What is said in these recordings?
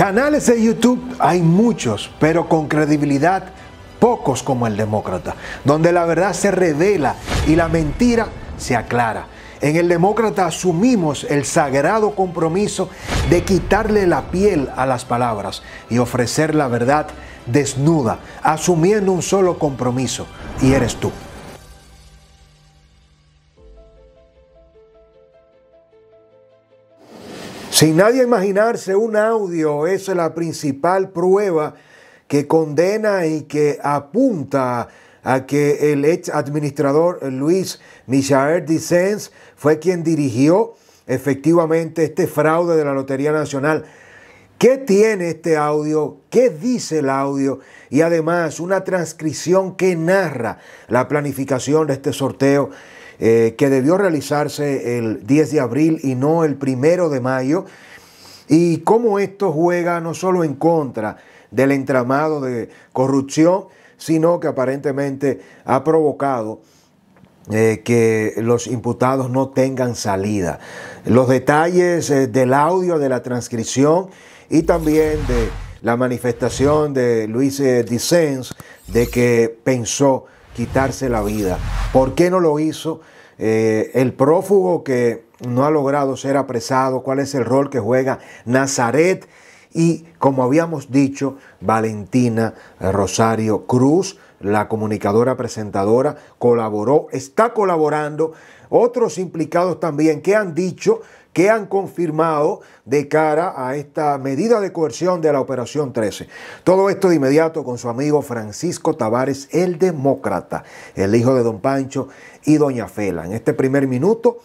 Canales de YouTube hay muchos, pero con credibilidad pocos como el demócrata, donde la verdad se revela y la mentira se aclara. En el demócrata asumimos el sagrado compromiso de quitarle la piel a las palabras y ofrecer la verdad desnuda, asumiendo un solo compromiso, y eres tú. Sin nadie imaginarse un audio es la principal prueba que condena y que apunta a que el ex administrador Luis Michael Dicens fue quien dirigió efectivamente este fraude de la Lotería Nacional qué tiene este audio, qué dice el audio y además una transcripción que narra la planificación de este sorteo eh, que debió realizarse el 10 de abril y no el primero de mayo y cómo esto juega no solo en contra del entramado de corrupción, sino que aparentemente ha provocado eh, que los imputados no tengan salida. Los detalles eh, del audio, de la transcripción y también de la manifestación de Luis eh, Dicens de que pensó quitarse la vida. ¿Por qué no lo hizo? Eh, el prófugo que no ha logrado ser apresado, cuál es el rol que juega Nazaret y, como habíamos dicho, Valentina eh, Rosario Cruz, la comunicadora presentadora, colaboró, está colaborando. Otros implicados también que han dicho que han confirmado de cara a esta medida de coerción de la Operación 13. Todo esto de inmediato con su amigo Francisco Tavares, el demócrata, el hijo de don Pancho y doña Fela. En este primer minuto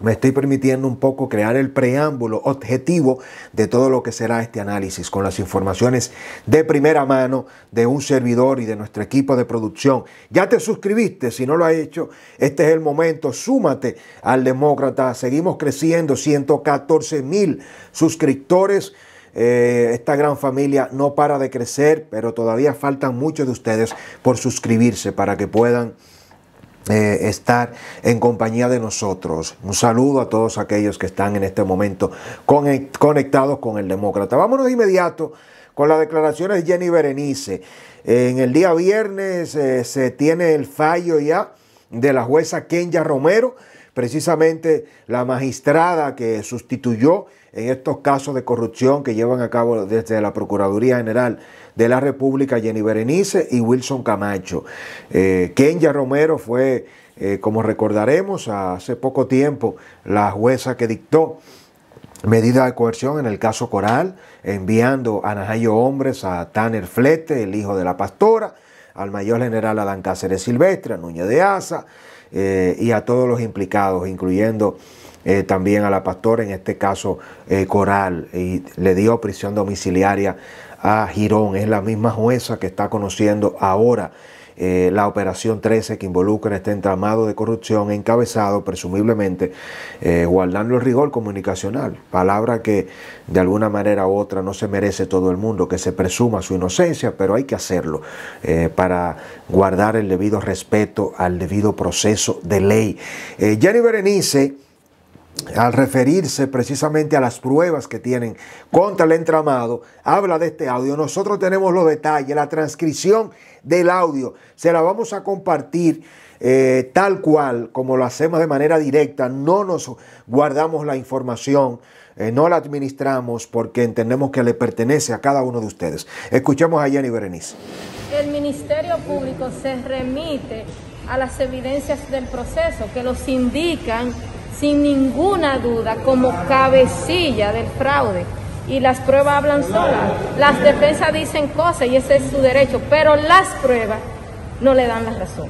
me estoy permitiendo un poco crear el preámbulo objetivo de todo lo que será este análisis con las informaciones de primera mano de un servidor y de nuestro equipo de producción. Ya te suscribiste, si no lo has hecho, este es el momento. Súmate al Demócrata. Seguimos creciendo, 114 mil suscriptores. Eh, esta gran familia no para de crecer, pero todavía faltan muchos de ustedes por suscribirse para que puedan eh, estar en compañía de nosotros. Un saludo a todos aquellos que están en este momento conectados con el demócrata. Vámonos de inmediato con las declaraciones de Jenny Berenice. En el día viernes eh, se tiene el fallo ya de la jueza Kenya Romero precisamente la magistrada que sustituyó en estos casos de corrupción que llevan a cabo desde la Procuraduría General de la República, Jenny Berenice y Wilson Camacho. Eh, Kenya Romero fue, eh, como recordaremos, hace poco tiempo la jueza que dictó medida de coerción en el caso Coral, enviando a Najayo Hombres a Tanner Flete, el hijo de la pastora, al mayor general Adán Cáceres Silvestre, a Núñez de Asa, eh, y a todos los implicados, incluyendo eh, también a la pastora, en este caso eh, Coral, y le dio prisión domiciliaria a Girón. Es la misma jueza que está conociendo ahora eh, la Operación 13 que involucra este entramado de corrupción encabezado presumiblemente eh, guardando el rigor comunicacional, palabra que de alguna manera u otra no se merece todo el mundo, que se presuma su inocencia, pero hay que hacerlo eh, para guardar el debido respeto al debido proceso de ley. Jenny Berenice al referirse precisamente a las pruebas que tienen contra el entramado, habla de este audio. Nosotros tenemos los detalles, la transcripción del audio. Se la vamos a compartir eh, tal cual, como lo hacemos de manera directa. No nos guardamos la información, eh, no la administramos porque entendemos que le pertenece a cada uno de ustedes. Escuchemos a Jenny Berenice. El Ministerio Público se remite a las evidencias del proceso que los indican sin ninguna duda como cabecilla del fraude. Y las pruebas hablan solas. Las defensas dicen cosas y ese es su derecho, pero las pruebas no le dan la razón.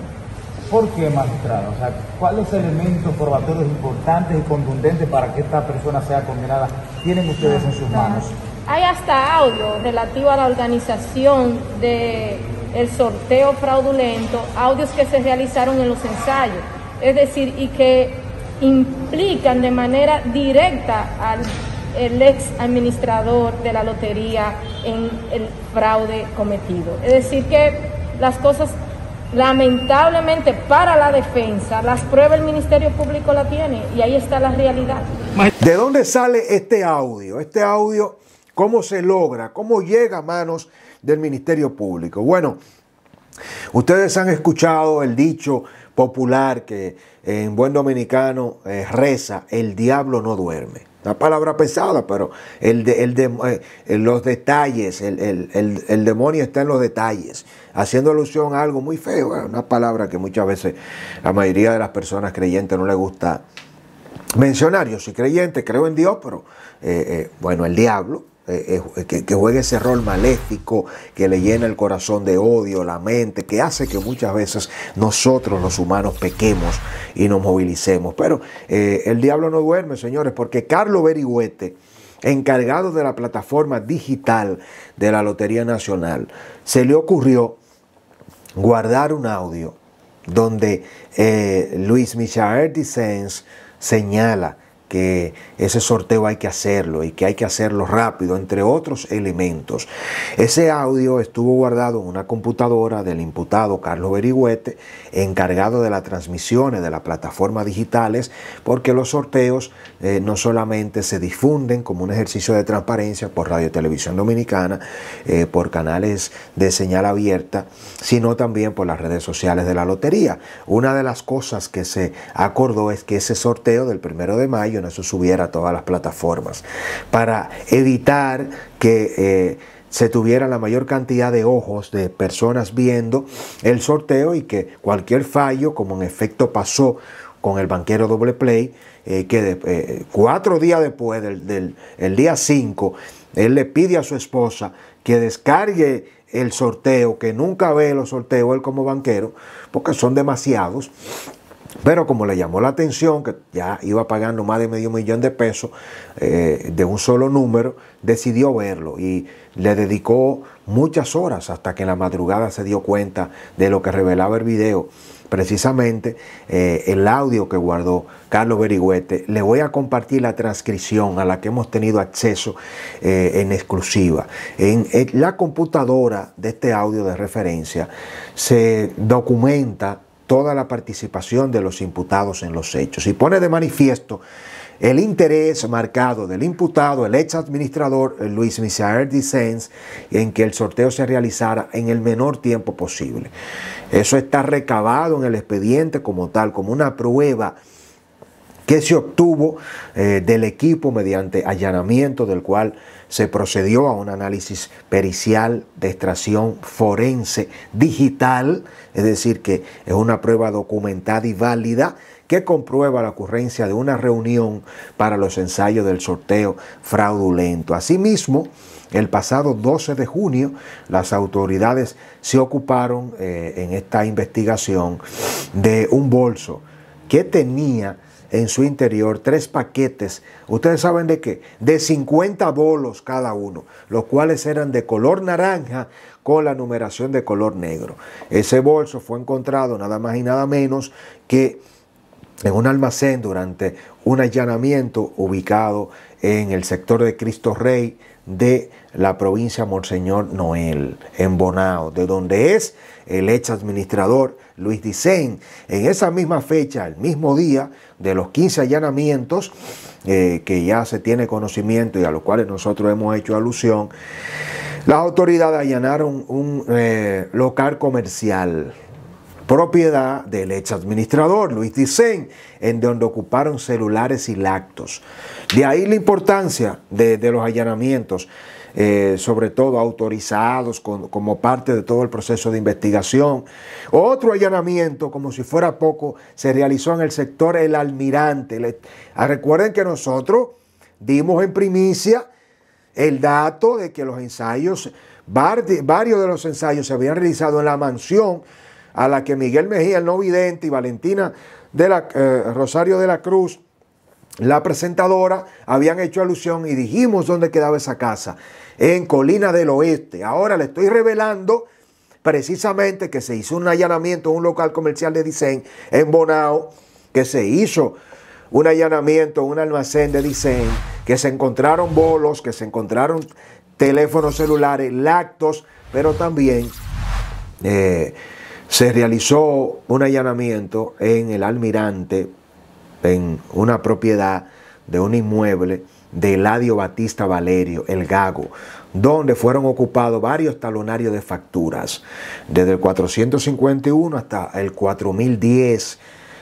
¿Por qué, magistrado? O ¿cuáles elementos probatorios importantes y contundentes para que esta persona sea condenada tienen ustedes en sus manos? Hay hasta audio relativo a la organización de sorteo fraudulento, audios que se realizaron en los ensayos, es decir, y que implican de manera directa al ex administrador de la lotería en el fraude cometido. Es decir, que las cosas, lamentablemente para la defensa, las pruebas el Ministerio Público la tiene y ahí está la realidad. ¿De dónde sale este audio? Este audio, ¿cómo se logra? ¿Cómo llega a manos del Ministerio Público? Bueno, ustedes han escuchado el dicho popular que en buen dominicano eh, reza, el diablo no duerme. Una palabra pesada, pero eh, los detalles, el, demonio está en los detalles, haciendo alusión a algo muy feo, eh, una palabra que muchas veces la mayoría de las personas creyentes no le gusta mencionar. Yo soy creyente, creo en Dios, pero bueno, el diablo eh, eh, eh, que, juegue ese rol maléfico, que le llena el corazón de odio, la mente, que hace que muchas veces nosotros los humanos pequemos y nos movilicemos. Pero el diablo no duerme, señores, porque Carlos Berigüete, encargado de la plataforma digital de la Lotería Nacional, se le ocurrió guardar un audio donde Luis Michael Dicens señala que ese sorteo hay que hacerlo y que hay que hacerlo rápido, entre otros elementos. Ese audio estuvo guardado en una computadora del imputado Carlos Berigüete, encargado de las transmisiones de las plataformas digitales, porque los sorteos eh, no solamente se difunden como un ejercicio de transparencia por Radio Televisión Dominicana, eh, por canales de señal abierta, sino también por las redes sociales de la lotería. Una de las cosas que se acordó es que ese sorteo del primero de mayo eso subiera a todas las plataformas, para evitar que eh, se tuviera la mayor cantidad de ojos de personas viendo el sorteo y que cualquier fallo, como en efecto pasó con el banquero doble play, eh, que eh, cuatro días después del, el día 5, él le pide a su esposa que descargue el sorteo, que nunca ve los sorteos él como banquero, porque son demasiados, pero como le llamó la atención que ya iba pagando más de medio millón de pesos eh, de un solo número, decidió verlo y le dedicó muchas horas hasta que en la madrugada se dio cuenta de lo que revelaba el video. Precisamente eh, el audio que guardó Carlos Berigüete, le voy a compartir la transcripción a la que hemos tenido acceso eh, en exclusiva. en la computadora de este audio de referencia se documenta toda la participación de los imputados en los hechos y pone de manifiesto el interés marcado del imputado, el ex administrador eh, Luis Misael Dicens, en que el sorteo se realizara en el menor tiempo posible. Eso está recabado en el expediente como tal, como una prueba que se obtuvo eh, del equipo mediante allanamiento del cual se procedió a un análisis pericial de extracción forense digital, es decir, que es una prueba documentada y válida que comprueba la ocurrencia de una reunión para los ensayos del sorteo fraudulento. Asimismo, el pasado 12 de junio, las autoridades se ocuparon eh, en esta investigación de un bolso que tenía en su interior tres paquetes, ustedes saben de qué, de 50 bolos cada uno, los cuales eran de color naranja con la numeración de color negro. Ese bolso fue encontrado nada más y nada menos que en un almacén durante un allanamiento ubicado en el sector de Cristo Rey de la provincia Monseñor Noel, en Bonao, de donde es el ex administrador Luis Dicen. En esa misma fecha, el mismo día de los 15 allanamientos, eh, que ya se tiene conocimiento y a los cuales nosotros hemos hecho alusión, las autoridades allanaron un eh, local comercial propiedad del ex administrador Luis Dicen, en donde ocuparon celulares y lactos. De ahí la importancia de los allanamientos. Eh, sobre todo autorizados como parte de todo el proceso de investigación. Otro allanamiento, como si fuera poco, se realizó en el sector El Almirante. Ah, recuerden que nosotros dimos en primicia el dato de que los ensayos, varios de los ensayos se habían realizado en la mansión a la que Miguel Mejía, el no vidente, y Valentina de la, eh, Rosario de la Cruz, la presentadora habían hecho alusión y dijimos dónde quedaba esa casa, en Colina del Oeste. Ahora le estoy revelando precisamente que se hizo un allanamiento en un local comercial de Dicen, en Bonao, que se hizo un allanamiento en un almacén de diseño, que se encontraron bolos, que se encontraron teléfonos celulares, lactos, pero también eh, se realizó un allanamiento en el almirante en una propiedad de un inmueble de Eladio Batista Valerio, el Gago, donde fueron ocupados varios talonarios de facturas, desde el 451 hasta el 4010,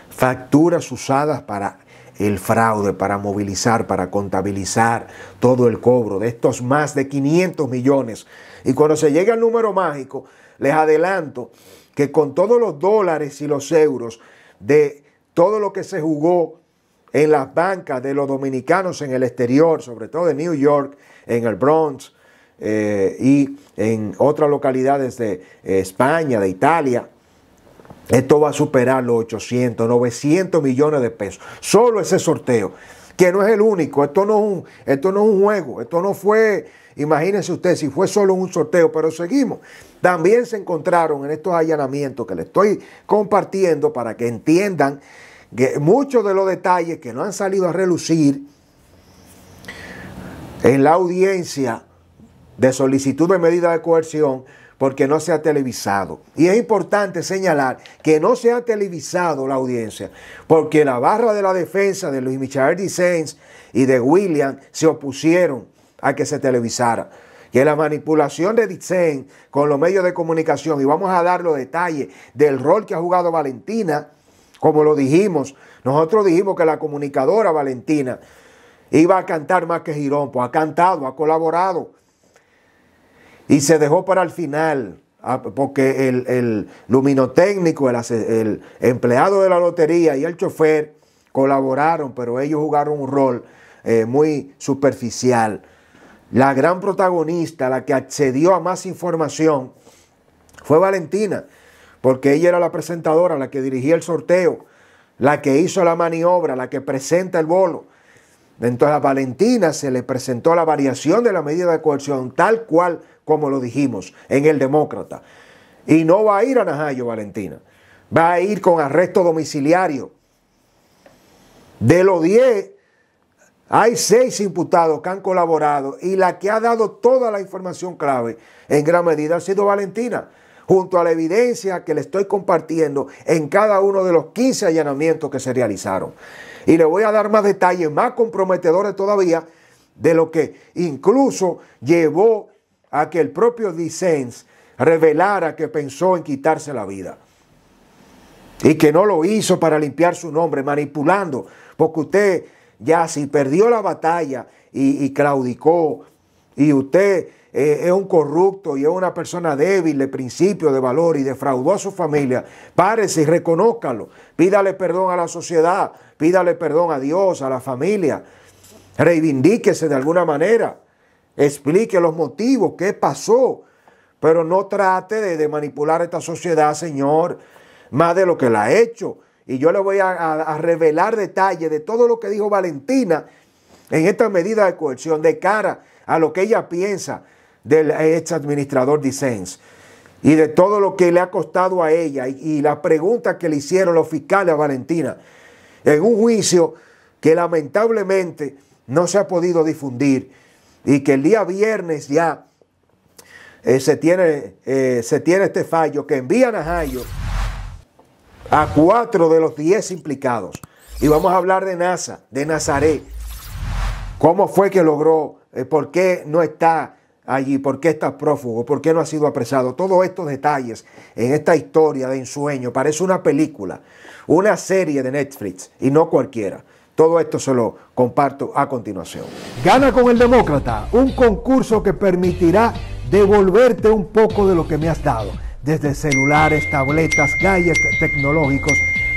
facturas usadas para el fraude, para movilizar, para contabilizar todo el cobro de estos más de 500 millones. Y cuando se llega al número mágico, les adelanto que con todos los dólares y los euros de todo lo que se jugó en las bancas de los dominicanos en el exterior, sobre todo en New York, en el Bronx eh, y en otras localidades de eh, España, de Italia. Esto va a superar los 800, 900 millones de pesos. Solo ese sorteo, que no es el único. Esto no es un, esto no es un juego. Esto no fue, imagínense ustedes, si fue solo un sorteo, pero seguimos. También se encontraron en estos allanamientos que les estoy compartiendo para que entiendan muchos de los detalles que no han salido a relucir en la audiencia de solicitud de medida de coerción porque no se ha televisado. Y es importante señalar que no se ha televisado la audiencia, porque la barra de la defensa de Luis Michael Dicens y de William se opusieron a que se televisara. Que la manipulación de Dicen con los medios de comunicación, y vamos a dar los detalles del rol que ha jugado Valentina como lo dijimos, nosotros dijimos que la comunicadora Valentina iba a cantar más que Girón, pues ha cantado, ha colaborado. Y se dejó para el final, ah, porque el, luminotécnico, el, empleado de la lotería y el chofer colaboraron, pero ellos jugaron un rol eh, muy superficial. La gran protagonista, la que accedió a más información, fue Valentina porque ella era la presentadora, la que dirigía el sorteo, la que hizo la maniobra, la que presenta el bolo. Entonces a Valentina se le presentó la variación de la medida de coerción, tal cual como lo dijimos en El Demócrata. Y no va a ir a Najayo, Valentina. Va a ir con arresto domiciliario. De los 10, hay 6 imputados que han colaborado y la que ha dado toda la información clave en gran medida ha sido Valentina junto a la evidencia que le estoy compartiendo en cada uno de los 15 allanamientos que se realizaron. Y le voy a dar más detalles, más comprometedores todavía, de lo que incluso llevó a que el propio Dissens revelara que pensó en quitarse la vida. Y que no lo hizo para limpiar su nombre, manipulando, porque usted ya si perdió la batalla y, y claudicó, y usted eh, es un corrupto y es una persona débil de principio, de valor y defraudó a su familia, párese y reconócalo. Pídale perdón a la sociedad, pídale perdón a Dios, a la familia. Reivindíquese de alguna manera. Explique los motivos, qué pasó. Pero no trate de, manipular a esta sociedad, Señor, más de lo que la ha hecho. Y yo le voy a, a revelar detalles de todo lo que dijo Valentina en esta medida de coerción de cara a lo que ella piensa del ex administrador Dissens y de todo lo que le ha costado a ella y, las preguntas que le hicieron los fiscales a Valentina en un juicio que lamentablemente no se ha podido difundir y que el día viernes ya eh, se, tiene, eh, se tiene este fallo que envían a jayo a cuatro de los diez implicados. Y vamos a hablar de NASA, de Nazaret. ¿Cómo fue que logró? Eh, ¿Por qué no está allí, por qué estás prófugo, por qué no has sido apresado. Todos estos detalles en esta historia de ensueño parece una película, una serie de Netflix y no cualquiera. Todo esto se lo comparto a continuación. Gana con el Demócrata, un concurso que permitirá devolverte un poco de lo que me has dado, desde celulares, tabletas, gadgets tecnológicos.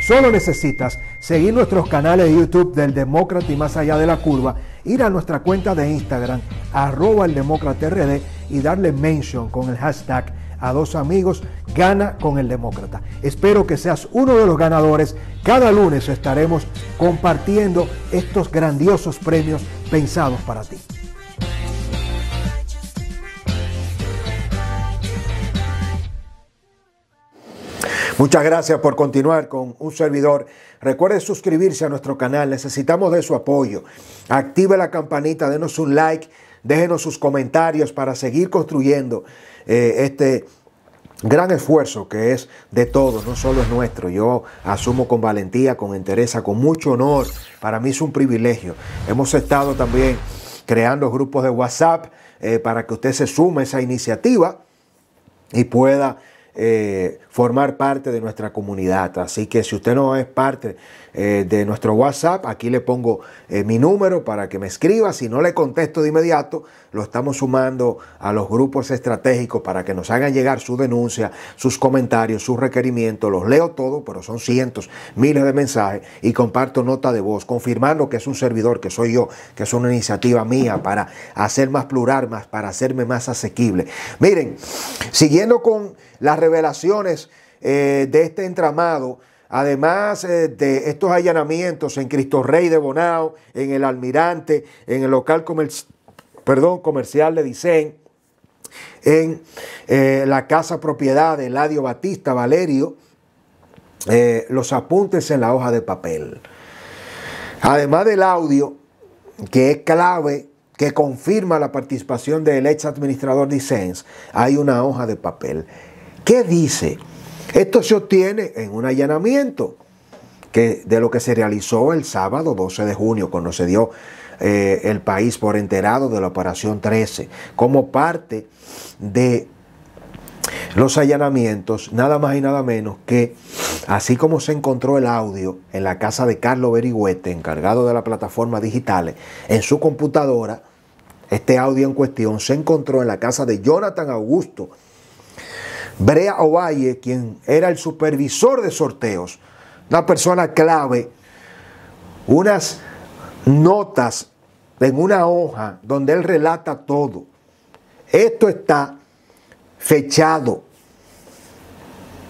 Solo necesitas seguir nuestros canales de YouTube del Demócrata y más allá de la curva ir a nuestra cuenta de Instagram, arroba el RD y darle mention con el hashtag a dos amigos, gana con el demócrata. Espero que seas uno de los ganadores. Cada lunes estaremos compartiendo estos grandiosos premios pensados para ti. Muchas gracias por continuar con un servidor. Recuerde suscribirse a nuestro canal, necesitamos de su apoyo. Active la campanita, denos un like, déjenos sus comentarios para seguir construyendo eh, este gran esfuerzo que es de todos, no solo es nuestro. Yo asumo con valentía, con entereza, con mucho honor. Para mí es un privilegio. Hemos estado también creando grupos de WhatsApp eh, para que usted se sume a esa iniciativa y pueda eh, formar parte de nuestra comunidad. Así que si usted no es parte eh, de nuestro WhatsApp, aquí le pongo eh, mi número para que me escriba. Si no le contesto de inmediato, lo estamos sumando a los grupos estratégicos para que nos hagan llegar su denuncia, sus comentarios, sus requerimientos. Los leo todos, pero son cientos, miles de mensajes y comparto nota de voz, confirmando que es un servidor, que soy yo, que es una iniciativa mía para hacer más plural, más, para hacerme más asequible. Miren, siguiendo con las revelaciones eh, de este entramado, además eh, de estos allanamientos en Cristo Rey de Bonao, en el Almirante, en el local perdón, comercial de Dicen, en eh, la casa propiedad de Ladio Batista Valerio, los apuntes en la hoja de papel. Además del audio, que es clave que confirma la participación del ex administrador de hay una hoja de papel. ¿Qué dice esto se obtiene en un allanamiento que, de lo que se realizó el sábado 12 de junio, cuando se dio eh, el país por enterado de la Operación 13, como parte de los allanamientos, nada más y nada menos que, así como se encontró el audio en la casa de Carlos Berigüete, encargado de la plataforma digitales, en su computadora, este audio en cuestión se encontró en la casa de Jonathan Augusto, Brea Ovalle, quien era el supervisor de sorteos, una persona clave, unas notas en una hoja donde él relata todo. Esto está fechado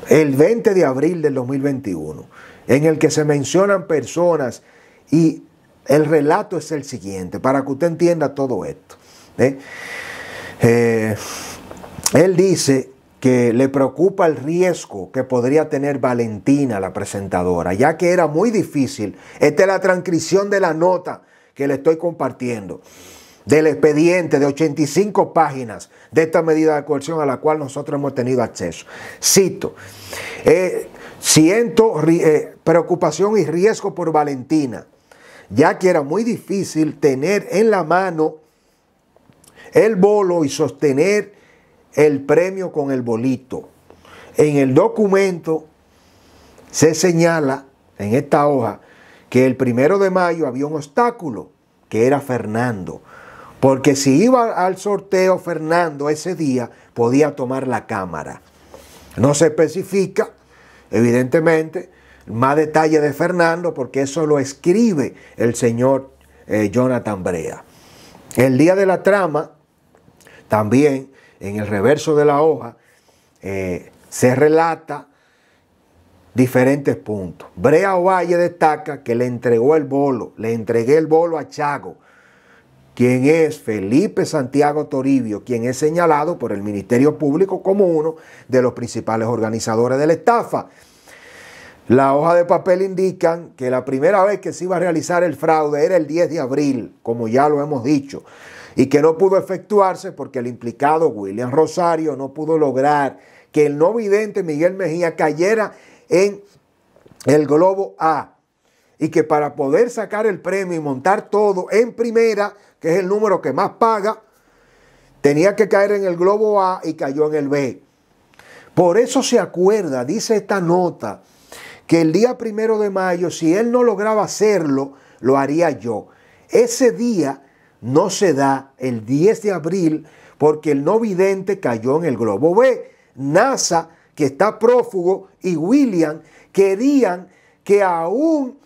el 20 de abril del 2021, en el que se mencionan personas y el relato es el siguiente, para que usted entienda todo esto. ¿eh? Eh, él dice que le preocupa el riesgo que podría tener Valentina, la presentadora, ya que era muy difícil. Esta es la transcripción de la nota que le estoy compartiendo, del expediente de 85 páginas de esta medida de coerción a la cual nosotros hemos tenido acceso. Cito, eh, siento eh, preocupación y riesgo por Valentina, ya que era muy difícil tener en la mano el bolo y sostener el premio con el bolito. En el documento se señala, en esta hoja, que el primero de mayo había un obstáculo, que era Fernando. Porque si iba al sorteo Fernando ese día, podía tomar la cámara. No se especifica, evidentemente, más detalle de Fernando, porque eso lo escribe el señor eh, Jonathan Brea. El día de la trama, también en el reverso de la hoja, eh, se relata diferentes puntos. Brea Ovalle destaca que le entregó el bolo, le entregué el bolo a Chago, quien es Felipe Santiago Toribio, quien es señalado por el Ministerio Público como uno de los principales organizadores de la estafa. La hoja de papel indican que la primera vez que se iba a realizar el fraude era el 10 de abril, como ya lo hemos dicho y que no pudo efectuarse porque el implicado William Rosario no pudo lograr que el no vidente Miguel Mejía cayera en el globo A y que para poder sacar el premio y montar todo en primera, que es el número que más paga, tenía que caer en el globo A y cayó en el B. Por eso se acuerda, dice esta nota, que el día primero de mayo, si él no lograba hacerlo, lo haría yo. Ese día no se da el 10 de abril porque el no vidente cayó en el globo B. NASA, que está prófugo, y William querían que aún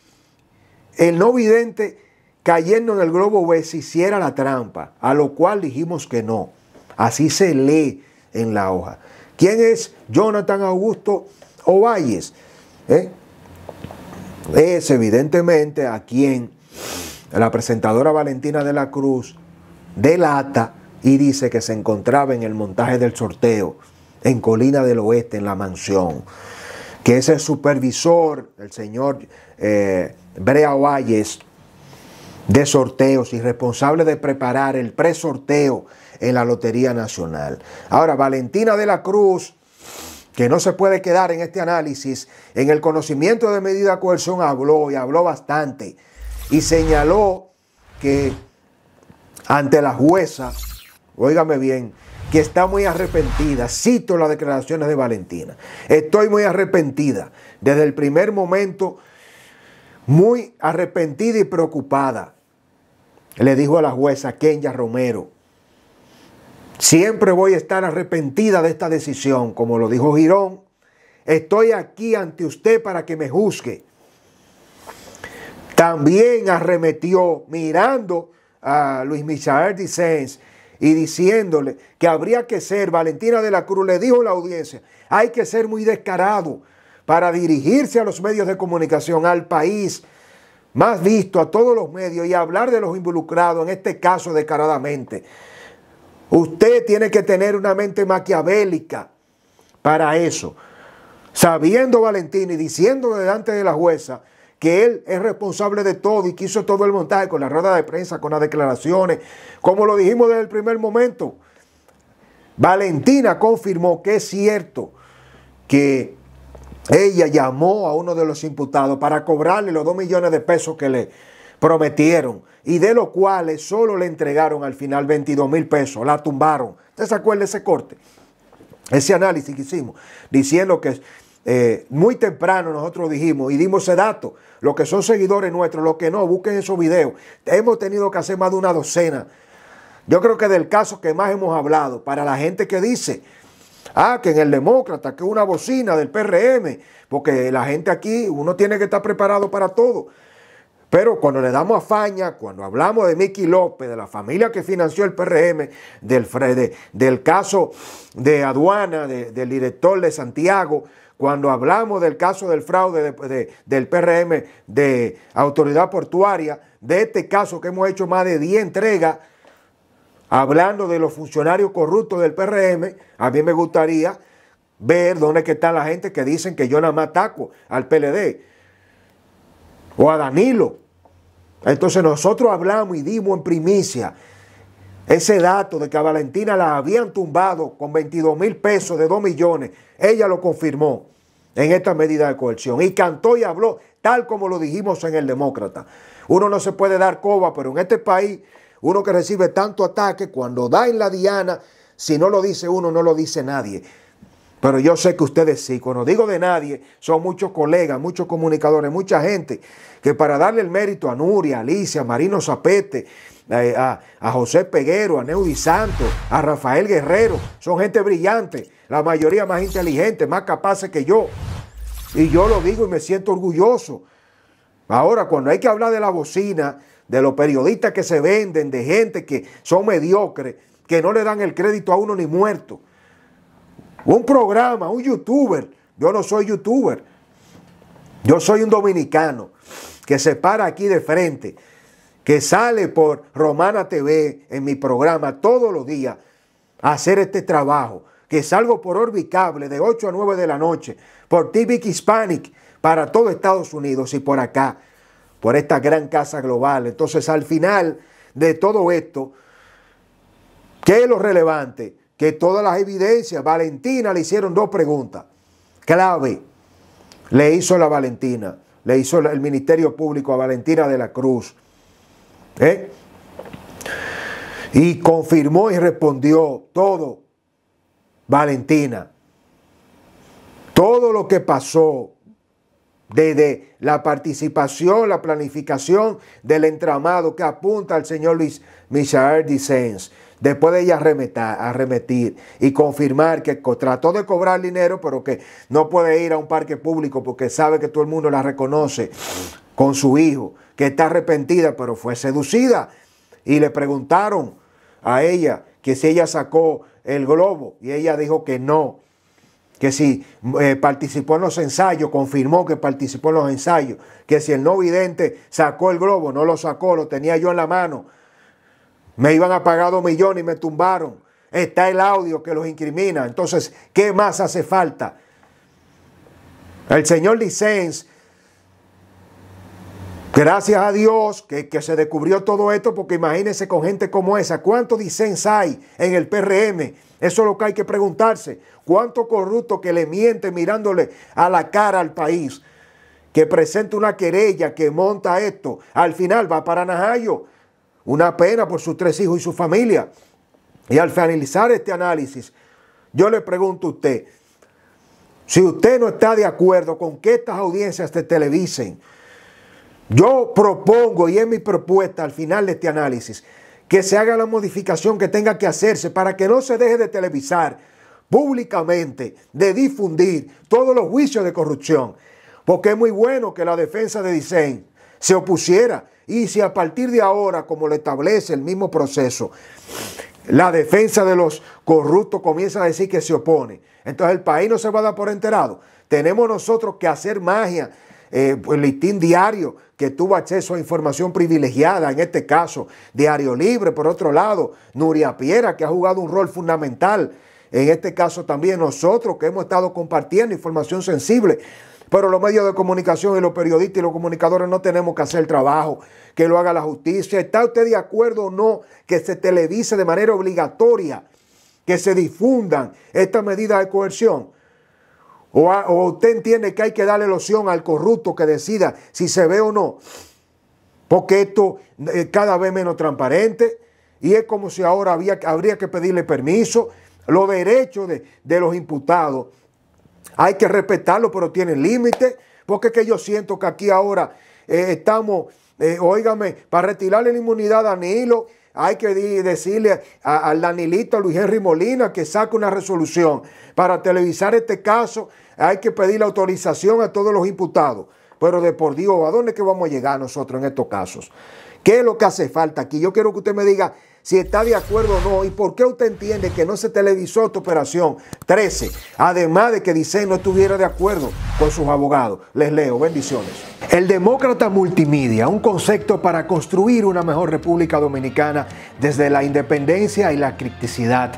el no vidente cayendo en el globo B se hiciera la trampa, a lo cual dijimos que no. Así se lee en la hoja. ¿Quién es Jonathan Augusto Ovalles? ¿Eh? Es evidentemente a quien la presentadora Valentina de la Cruz delata y dice que se encontraba en el montaje del sorteo en Colina del Oeste, en la mansión. Que es el supervisor, el señor eh, Brea Valles, de sorteos y responsable de preparar el presorteo en la Lotería Nacional. Ahora, Valentina de la Cruz, que no se puede quedar en este análisis, en el conocimiento de medida coerción habló y habló bastante y señaló que ante la jueza, oígame bien, que está muy arrepentida. Cito las declaraciones de Valentina. Estoy muy arrepentida. Desde el primer momento, muy arrepentida y preocupada. Le dijo a la jueza Kenya Romero. Siempre voy a estar arrepentida de esta decisión, como lo dijo Girón. Estoy aquí ante usted para que me juzgue. También arremetió mirando a Luis Michael Dicens y diciéndole que habría que ser, Valentina de la Cruz le dijo a la audiencia, hay que ser muy descarado para dirigirse a los medios de comunicación, al país, más visto, a todos los medios y hablar de los involucrados, en este caso descaradamente. Usted tiene que tener una mente maquiavélica para eso. Sabiendo Valentina y diciendo delante de la jueza que él es responsable de todo y que hizo todo el montaje con la rueda de prensa, con las declaraciones, como lo dijimos desde el primer momento. Valentina confirmó que es cierto que ella llamó a uno de los imputados para cobrarle los dos millones de pesos que le prometieron y de los cuales solo le entregaron al final 22 mil pesos, la tumbaron. ¿Usted se acuerda ese corte? Ese análisis que hicimos, diciendo que eh, muy temprano nosotros dijimos y dimos ese dato, los que son seguidores nuestros, los que no, busquen esos videos. Hemos tenido que hacer más de una docena. Yo creo que del caso que más hemos hablado, para la gente que dice, ah, que en el demócrata, que una bocina del PRM, porque la gente aquí, uno tiene que estar preparado para todo. Pero cuando le damos a Faña, cuando hablamos de Miki López, de la familia que financió el PRM, del, del caso de aduana, del director de Santiago, cuando hablamos del caso del fraude del PRM de autoridad portuaria, de este caso que hemos hecho más de 10 entregas, hablando de los funcionarios corruptos del PRM, a mí me gustaría ver dónde está la gente que dicen que yo nada más ataco al PLD o a Danilo. Entonces nosotros hablamos y dimos en primicia ese dato de que a Valentina la habían tumbado con 22 mil pesos de 2 millones. Ella lo confirmó en esta medida de coerción. Y cantó y habló tal como lo dijimos en El Demócrata. Uno no se puede dar coba, pero en este país, uno que recibe tanto ataque, cuando da en la diana, si no lo dice uno, no lo dice nadie. Pero yo sé que ustedes sí, cuando digo de nadie, son muchos colegas, muchos comunicadores, mucha gente, que para darle el mérito a Nuria, Alicia, a Marino Zapete, a, José Peguero, a Neudi Santos, a Rafael Guerrero, son gente brillante, la mayoría más inteligente, más capaces que yo. Y yo lo digo y me siento orgulloso. Ahora, cuando hay que hablar de la bocina, de los periodistas que se venden, de gente que son mediocres, que no le dan el crédito a uno ni muerto un programa, un youtuber. Yo no soy youtuber. Yo soy un dominicano que se para aquí de frente, que sale por Romana TV en mi programa todos los días a hacer este trabajo, que salgo por Orbicable de 8 a 9 de la noche, por TV Hispanic para todo Estados Unidos y por acá, por esta gran casa global. Entonces al final de todo esto, ¿qué es lo relevante? que todas las evidencias, Valentina le hicieron dos preguntas. Clave, le hizo la Valentina, le hizo el Ministerio Público a Valentina de la Cruz. ¿eh? Y confirmó y respondió todo, Valentina. Todo lo que pasó, desde la participación, la planificación del entramado que apunta al señor Luis Michael Dicens Después de ella arremetir y confirmar que trató de cobrar dinero, pero que no puede ir a un parque público porque sabe que todo el mundo la reconoce con su hijo, que está arrepentida, pero fue seducida. Y le preguntaron a ella que si ella sacó el globo y ella dijo que no, que si eh, participó en los ensayos, confirmó que participó en los ensayos, que si el no vidente sacó el globo, no lo sacó, lo tenía yo en la mano, me iban a pagar dos millones y me tumbaron. Está el audio que los incrimina. Entonces, ¿qué más hace falta? El señor Dicens, gracias a Dios que, que, se descubrió todo esto, porque imagínense con gente como esa, ¿cuánto Licens hay en el PRM? Eso es lo que hay que preguntarse. ¿Cuánto corrupto que le miente mirándole a la cara al país? Que presenta una querella que monta esto. Al final va para Najayo. Una pena por sus tres hijos y su familia. Y al finalizar este análisis, yo le pregunto a usted, si usted no está de acuerdo con que estas audiencias se televisen, yo propongo, y es mi propuesta al final de este análisis, que se haga la modificación que tenga que hacerse para que no se deje de televisar públicamente, de difundir todos los juicios de corrupción. Porque es muy bueno que la defensa de Dicen se opusiera y si a partir de ahora, como lo establece el mismo proceso, la defensa de los corruptos comienza a decir que se opone, entonces el país no se va a dar por enterado. Tenemos nosotros que hacer magia, el eh, pues, listín diario que tuvo acceso a información privilegiada, en este caso, Diario Libre, por otro lado, Nuria Piera, que ha jugado un rol fundamental en este caso también nosotros que hemos estado compartiendo información sensible pero los medios de comunicación y los periodistas y los comunicadores no tenemos que hacer el trabajo, que lo haga la justicia. ¿Está usted de acuerdo o no que se televise de manera obligatoria, que se difundan estas medidas de coerción? O, usted entiende que hay que darle loción al corrupto que decida si se ve o no? Porque esto es eh, cada vez menos transparente y es como si ahora había, habría que pedirle permiso, los derechos de, de los imputados hay que respetarlo, pero tiene límite. Porque que yo siento que aquí ahora eh, estamos, eh, para retirarle la inmunidad a Danilo, hay que decirle al Danilito, a Luis Henry Molina, que saque una resolución. Para televisar este caso, hay que pedir la autorización a todos los imputados. Pero de por Dios, ¿a dónde es que vamos a llegar nosotros en estos casos? ¿Qué es lo que hace falta aquí? Yo quiero que usted me diga si está de acuerdo o no y por qué usted entiende que no se televisó esta operación 13, además de que Dicen no estuviera de acuerdo con sus abogados. Les leo, bendiciones. El demócrata multimedia, un concepto para construir una mejor República Dominicana desde la independencia y la criticidad.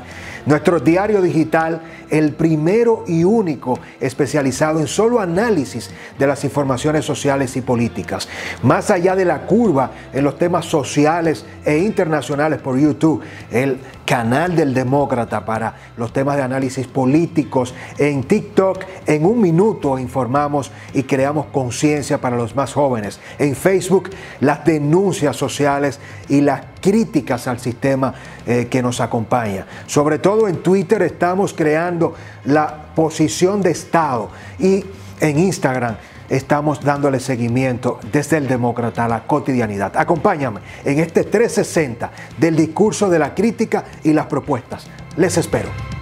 Nuestro diario digital el primero y único especializado en solo análisis de las informaciones sociales y políticas. Más allá de la curva en los temas sociales e internacionales por YouTube, el canal del Demócrata para los temas de análisis políticos, en TikTok. En un minuto informamos y creamos conciencia para los más jóvenes. En Facebook, las denuncias sociales y las críticas al sistema eh, que nos acompaña. Sobre todo en Twitter estamos creando la posición de Estado y en Instagram estamos dándole seguimiento desde el demócrata a la cotidianidad. Acompáñame en este 360 del discurso de la crítica y las propuestas. Les espero.